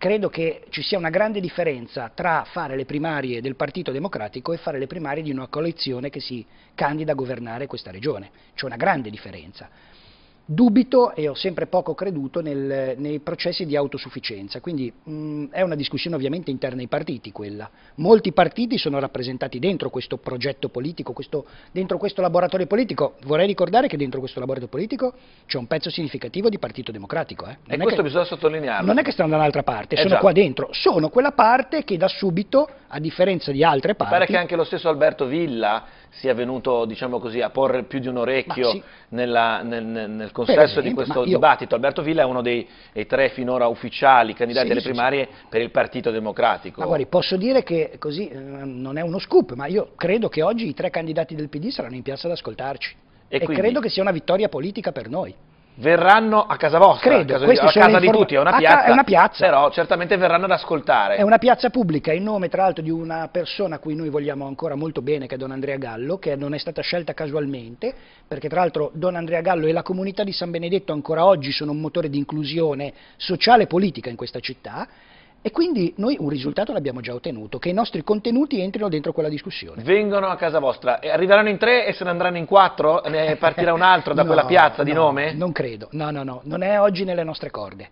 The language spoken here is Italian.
credo che ci sia una grande differenza tra fare le primarie del Partito Democratico e fare le primarie di una coalizione che si candida a governare questa regione, c'è una grande differenza. Dubito e ho sempre poco creduto nel, nei processi di autosufficienza, quindi mh, è una discussione ovviamente interna ai partiti quella. Molti partiti sono rappresentati dentro questo progetto politico, questo, dentro questo laboratorio politico. Vorrei ricordare che dentro questo laboratorio politico c'è un pezzo significativo di Partito Democratico. Eh. E questo che, bisogna sottolinearlo. Non è che stanno da un'altra parte, sono già. Esatto. qua dentro. Sono quella parte che da subito, a differenza di altre parti... Mi pare che anche lo stesso Alberto Villa sia venuto diciamo così, a porre più di un orecchio sì. nella, nel, nel, consenso di questo io... dibattito. Alberto Villa è uno dei, dei tre finora ufficiali candidati sì, alle sì, primarie per il Partito Democratico. Ma guardi, posso dire che così eh, non è uno scoop, ma io credo che oggi i tre candidati del PD saranno in piazza ad ascoltarci e, e quindi... credo che sia una vittoria politica per noi verranno a casa vostra, Credo, a casa, a casa di tutti, è una, piazza, è una, piazza, però certamente verranno ad ascoltare. È una piazza pubblica in nome tra l'altro di una persona a cui noi vogliamo ancora molto bene, che è Don Andrea Gallo, che non è stata scelta casualmente, perché tra l'altro Don Andrea Gallo e la comunità di San Benedetto ancora oggi sono un motore di inclusione sociale e politica in questa città, e quindi noi un risultato l'abbiamo già ottenuto, che i nostri contenuti entrino dentro quella discussione. Vengono a casa vostra, arriveranno in tre e se ne andranno in quattro? Ne partirà un altro da no, quella piazza no, di nome? Non credo, no, no, no, non è oggi nelle nostre corde.